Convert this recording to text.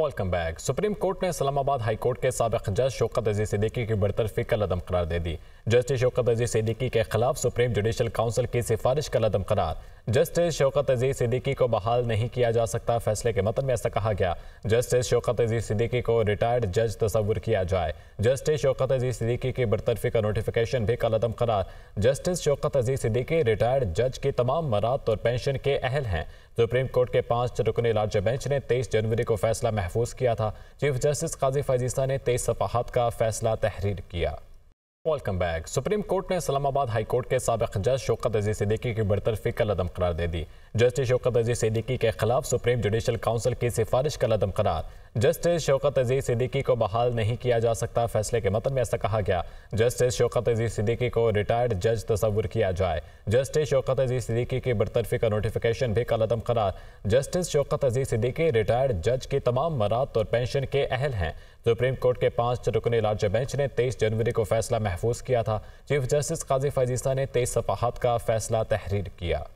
welcome back supreme court ने Islamabad high court के सबक जज शौकत अजीज सिद्दीकी की बरतरफी का लदम करार दे दी जस्टिस शौकत अजीज सिद्दीकी के खिलाफ सुप्रीम जुडिशल काउंसिल की सिफारिश का लदम करार जस्टिस शौकत अजीज सिद्दीकी को बहाल नहीं किया जा सकता फैसले के मतन में ऐसा कहा गया जस्टिस शौकत अजीज सिद्दीकी को रिटायर्ड जज तस्वुर किया जाए जस्टिस शौकत अजीज सिद्दीकी की बरतरफी का नोटिफिकेशन भी कलदम करार जस्टिस शौकत अजीज सिद्दीकी रिटायर्ड जज की तमाम मरात और पेंशन के अहल हैं सुप्रीम कोर्ट के पांच रुकने लार्ज बेंच ने तेईस जनवरी को फैसला महफूज किया था चीफ जस्टिस काजी फजीसा ने तेईस सफाहत का फैसला तहरीर किया वेलकम बैक सुप्रीम कोर्ट ने इस्लामाबाद हाई कोर्ट के सबक जज शौकत अजीज सिद्दीकी की बरतरफी कल अदम करार दे दी जस्टिस शौकत अजीज़ सिद्दीकी के खिलाफ सुप्रीम जुडिशल काउंसिल की सिफारिश का लदम करार जस्टिस शौकत अजीज़ सिद्दीकी को बहाल नहीं किया जा सकता फैसले के मतन में ऐसा कहा गया जस्टिस शौकत अजीज़ सिद्दीकी को रिटायर्ड जज तस्वुर किया जाए जस्टिस शौकत अजीज़ सिद्दीकी की बरतरफी का नोटिफिकेशन भी का लदम करार जस्टिस शौकत अजीज़ सिद्दीकी रिटायर्ड जज की तमाम मरात और पेंशन के अहल हैं सुप्रीम कोर्ट के पांच रुकने लार्ज बेंच ने तेईस जनवरी को फैसला महफूज किया था चीफ जस्टिस काजी फजीसा ने तेईस सफाहत का फैसला तहरीर किया